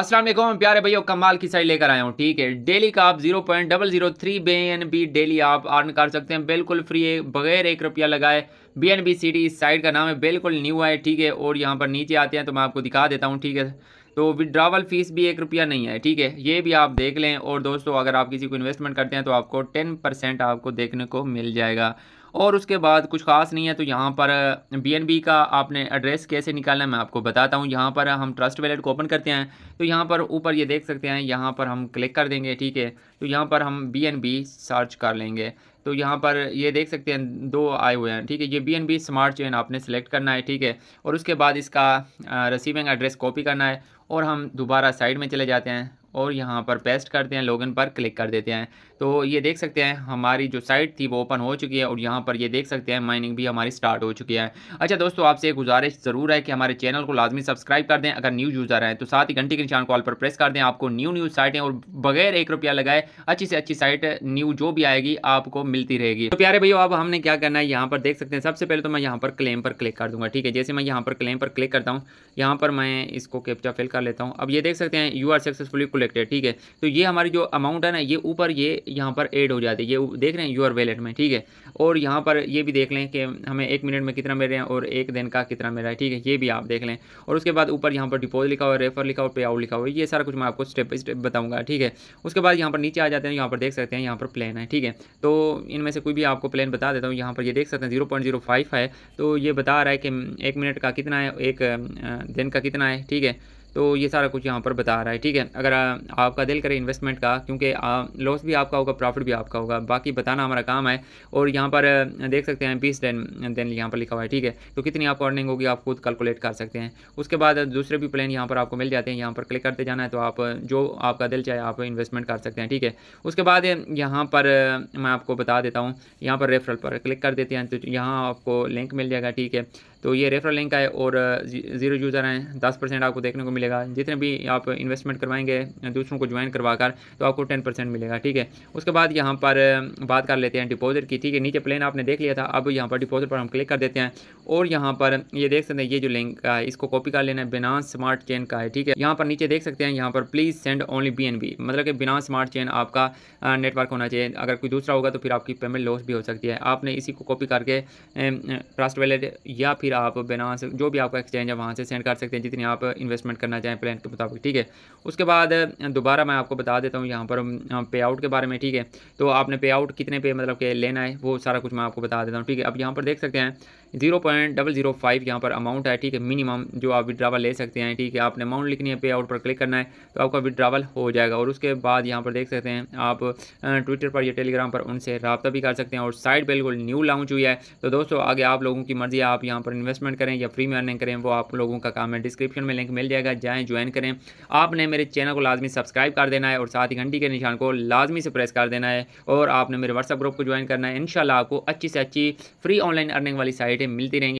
असलम प्यारे भैया कमाल की साइड लेकर आया हूँ ठीक है डेली का आप zero point double zero three B N B daily आप अर्न कर सकते हैं बिल्कुल फ्री है बगैर एक रुपया लगाए B N B C D इस साइड का नाम है बिल्कुल न्यू है ठीक है और यहाँ पर नीचे आते हैं तो मैं आपको दिखा देता हूँ ठीक है तो विदड्रावल फीस भी एक रुपया नहीं है ठीक है ये भी आप देख लें और दोस्तों अगर आप किसी को इन्वेस्टमेंट करते हैं तो आपको टेन परसेंट आपको देखने को मिल जाएगा और उसके बाद कुछ ख़ास नहीं है तो यहाँ पर बी का आपने एड्रेस कैसे निकालना है मैं आपको बताता हूँ यहाँ पर हम ट्रस्ट वैलेट को ओपन करते हैं तो यहाँ पर ऊपर ये देख सकते हैं यहाँ पर हम क्लिक कर देंगे ठीक है तो यहाँ पर हम बी सर्च कर लेंगे तो यहाँ पर ये देख सकते हैं दो आए हुए हैं ठीक है ये B N B smart chain आपने सेलेक्ट करना है ठीक है और उसके बाद इसका रिसीविंग एड्रेस कॉपी करना है और हम दोबारा साइड में चले जाते हैं और यहाँ पर पेस्ट करते हैं लॉगिन पर क्लिक कर देते हैं तो ये देख सकते हैं हमारी जो साइट थी वो ओपन हो चुकी है और यहाँ पर ये देख सकते हैं माइनिंग भी हमारी स्टार्ट हो चुकी है अच्छा दोस्तों आपसे गुजारिश ज़रूर है कि हमारे चैनल को लाजमी सब्सक्राइब कर दें अगर न्यू यूज़र हैं तो साथ ही घंटे के निशान कॉल पर प्रेस कर दें आपको न्यू न्यूज़ साइटें और बगैर एक रुपया लगाए अच्छी से अच्छी साइट न्यू जो भी आएगी आपको मिलती रहेगी तो प्यारे भैया अब हमने क्या करना है यहाँ पर देख सकते हैं सबसे पहले तो मैं यहाँ पर क्लेम पर क्लिक कर दूंगा ठीक है जैसे मैं यहाँ पर क्लेम पर क्लिक करता हूँ यहाँ पर मैं इसको कैप्चा फिल कर लेता हूँ अब ये देख सकते हैं यू आर सक्सेसफुली कलेक्टेड ठीक है तो ये हमारी जो अमाउंट है ना ये ऊपर ये यहाँ पर एड हो जाती है ये देख रहे हैं यूर वैलेट में ठीक है और यहाँ पर ये भी देख लें कि हमें एक मिनट में कितना मिल रहे हैं और एक दिन का कितना मिल रहा है ठीक है ये भी आप देख लें और उसके बाद ऊपर यहाँ पर डिपोज लिखा हुआ है रेफर लिखा हुआ पे आउट लिखा हुआ है ये सारा कुछ मैं आपको स्टेप बाई स्टेप बताऊँगा ठीक है उसके बाद यहाँ पर नीचे आ जाते हैं यहाँ पर देख सकते हैं यहाँ पर प्लान है ठीक है तो इनमें से कोई भी आपको प्लान बता देता हूँ यहाँ पर ये देख सकते हैं जीरो पॉइंट जीरो फाइव है तो ये बता रहा है कि एक मिनट का कितना है एक दिन का कितना है ठीक है तो ये सारा कुछ यहाँ पर बता रहा है ठीक है अगर आपका दिल करे इन्वेस्टमेंट का क्योंकि लॉस भी आपका होगा प्रॉफिट भी आपका होगा बाकी बताना हमारा काम है और यहाँ पर देख सकते हैं बीस दिन दिन यहाँ पर लिखा हुआ है ठीक है तो कितनी आपको अर्निंग होगी आप खुद कैलकुलेट कर सकते हैं उसके बाद दूसरे भी प्लान यहाँ पर आपको मिल जाते हैं यहाँ पर क्लिक करते जाना है तो आप जो आपका दिल चाहे आप इन्वेस्टमेंट कर सकते हैं ठीक है उसके बाद यहाँ पर मैं आपको बता देता हूँ यहाँ पर रेफरल पर क्लिक कर देते हैं तो यहाँ आपको लिंक मिल जाएगा ठीक है तो ये रेफरल लिंक है और ज़ीरो यूज़र हैं दस परसेंट आपको देखने को मिलेगा जितने भी आप इन्वेस्टमेंट करवाएंगे दूसरों को ज्वाइन करवा कर तो आपको टेन परसेंट मिलेगा ठीक है उसके बाद यहाँ पर बात कर लेते हैं डिपॉजिट की ठीक है नीचे प्लेन आपने देख लिया था अब यहाँ पर डिपॉजिट पर हम क्लिक कर देते हैं और यहाँ पर ये देख सकते हैं ये जो लिंक है इसको कॉपी कर लेना है बिना स्मार्ट चेन का है ठीक है यहाँ पर नीचे देख सकते हैं यहाँ पर प्लीज़ सेंड ओनली बी मतलब कि बिना स्मार्ट चेन आपका नेटवर्क होना चाहिए अगर कोई दूसरा होगा तो फिर आपकी पेमेंट लॉस भी हो सकती है आपने इसी को कॉपी करके ट्रस्ट वैलेट या फिर आप बिना जो भी आपका एक्सचेंज है वहाँ से सेंड कर सकते हैं जितनी आप इन्वेस्टमेंट करना चाहें प्लान के मुताबिक ठीक है उसके बाद दोबारा मैं आपको बता देता हूँ यहाँ पर पे आउट के बारे में ठीक है तो आपने पे आउट कितने पे मतलब के लेना है वो सारा कुछ मैं आपको बता देता हूँ ठीक है अब यहाँ पर देख सकते हैं zero point double zero five यहाँ पर अमाउंट है ठीक है मिनिमम जो आप विड्रावल ले सकते हैं ठीक है आपने अमाउंट लिखनी है पे आउट पर क्लिक करना है तो आपका विड्रावल हो जाएगा और उसके बाद यहाँ पर देख सकते हैं आप ट्विटर पर या टेलीग्राम पर उनसे रबता भी कर सकते हैं और साइड बिल्कुल न्यू लॉन्च हुई है तो दोस्तों आगे आप लोगों की मर्ज़ी आप यहाँ पर इन्वेस्टमेंट करें या फ्री में अर्निंग करें वो आप लोगों का काम है डिस्क्रिप्शन में लिंक मिल जाएगा जाएँ ज्वाइन करें आपने मेरे चैनल को लाजमी सब्सक्राइब कर देना है और साथ ही घंटी के निशान को लाजमी से प्रेस कर देना है और आपने मेरे व्हाट्सअप ग्रुप को ज्वाइन करना है इन आपको अच्छी से अच्छी फ्री ऑनलाइन अर्निंग वाली साइटें मिलती रहेंगी